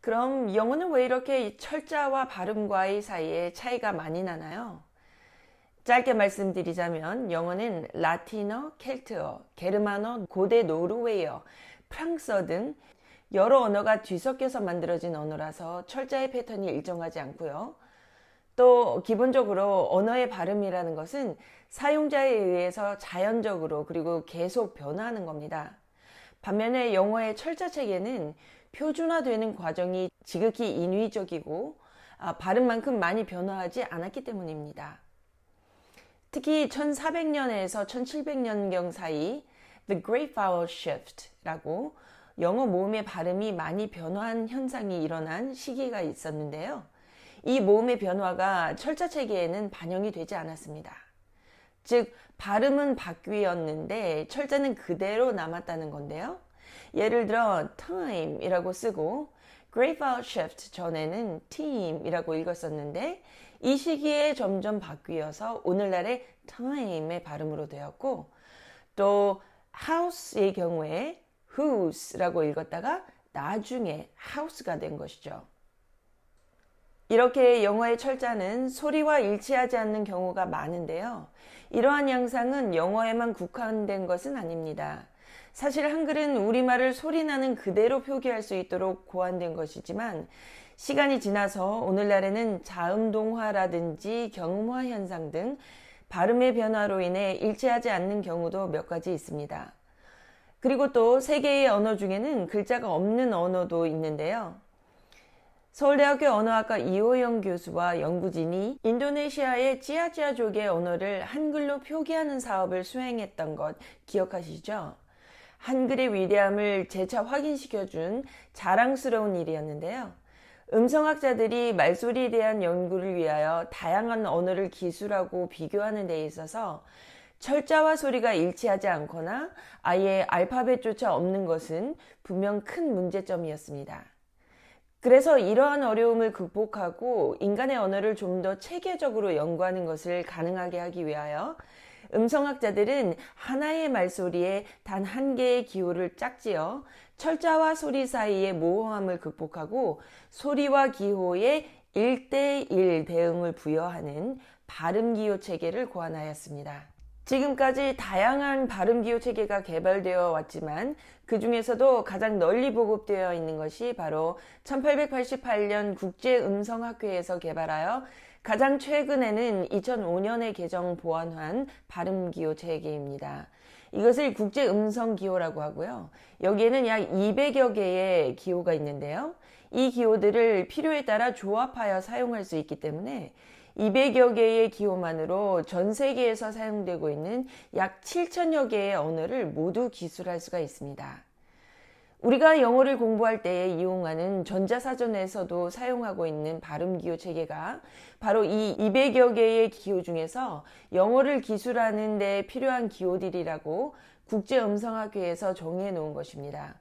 그럼 영어는 왜 이렇게 철자와 발음과의 사이에 차이가 많이 나나요? 짧게 말씀드리자면 영어는 라틴어, 켈트어, 게르마노 고대 노르웨이어, 프랑스어 등 여러 언어가 뒤섞여서 만들어진 언어라서 철자의 패턴이 일정하지 않고요. 또 기본적으로 언어의 발음이라는 것은 사용자에 의해서 자연적으로 그리고 계속 변화하는 겁니다. 반면에 영어의 철자책에는 표준화되는 과정이 지극히 인위적이고 아, 발음만큼 많이 변화하지 않았기 때문입니다. 특히 1400년에서 1700년경 사이 The Great Vowel Shift라고 영어 모음의 발음이 많이 변화한 현상이 일어난 시기가 있었는데요. 이 모음의 변화가 철자 체계에는 반영이 되지 않았습니다. 즉, 발음은 바뀌었는데 철자는 그대로 남았다는 건데요. 예를 들어 time이라고 쓰고 g r e a t v o w e r shift 전에는 team이라고 읽었었는데 이 시기에 점점 바뀌어서 오늘날의 time의 발음으로 되었고 또 house의 경우에 whose라고 읽었다가 나중에 house가 된 것이죠. 이렇게 영어의 철자는 소리와 일치하지 않는 경우가 많은데요. 이러한 양상은 영어에만 국한된 것은 아닙니다. 사실 한글은 우리말을 소리나는 그대로 표기할 수 있도록 고안된 것이지만 시간이 지나서 오늘날에는 자음동화라든지 경음화 현상 등 발음의 변화로 인해 일치하지 않는 경우도 몇 가지 있습니다. 그리고 또 세계의 언어 중에는 글자가 없는 언어도 있는데요. 서울대학교 언어학과 이호영 교수와 연구진이 인도네시아의 찌아찌아족의 언어를 한글로 표기하는 사업을 수행했던 것 기억하시죠? 한글의 위대함을 재차 확인시켜준 자랑스러운 일이었는데요. 음성학자들이 말소리에 대한 연구를 위하여 다양한 언어를 기술하고 비교하는 데 있어서 철자와 소리가 일치하지 않거나 아예 알파벳조차 없는 것은 분명 큰 문제점이었습니다. 그래서 이러한 어려움을 극복하고 인간의 언어를 좀 더 체계적으로 연구하는 것을 가능하게 하기 위하여 음성학자들은 하나의 말소리에 단 한 개의 기호를 짝지어 철자와 소리 사이의 모호함을 극복하고 소리와 기호의 1대1 대응을 부여하는 발음 기호 체계를 고안하였습니다. 지금까지 다양한 발음 기호 체계가 개발되어 왔지만 그 중에서도 가장 널리 보급되어 있는 것이 바로 1888년 국제음성학회에서 개발하여 가장 최근에는 2005년에 개정 보완한 발음 기호 체계입니다. 이것을 국제 음성 기호라고 하고요. 여기에는 약 200여 개의 기호가 있는데요. 이 기호들을 필요에 따라 조합하여 사용할 수 있기 때문에 200여 개의 기호만으로 전 세계에서 사용되고 있는 약 7천여 개의 언어를 모두 기술할 수가 있습니다. 우리가 영어를 공부할 때에 이용하는 전자사전에서도 사용하고 있는 발음기호 체계가 바로 이 200여 개의 기호 중에서 영어를 기술하는 데 필요한 기호들이라고 국제음성학회에서 정의해 놓은 것입니다.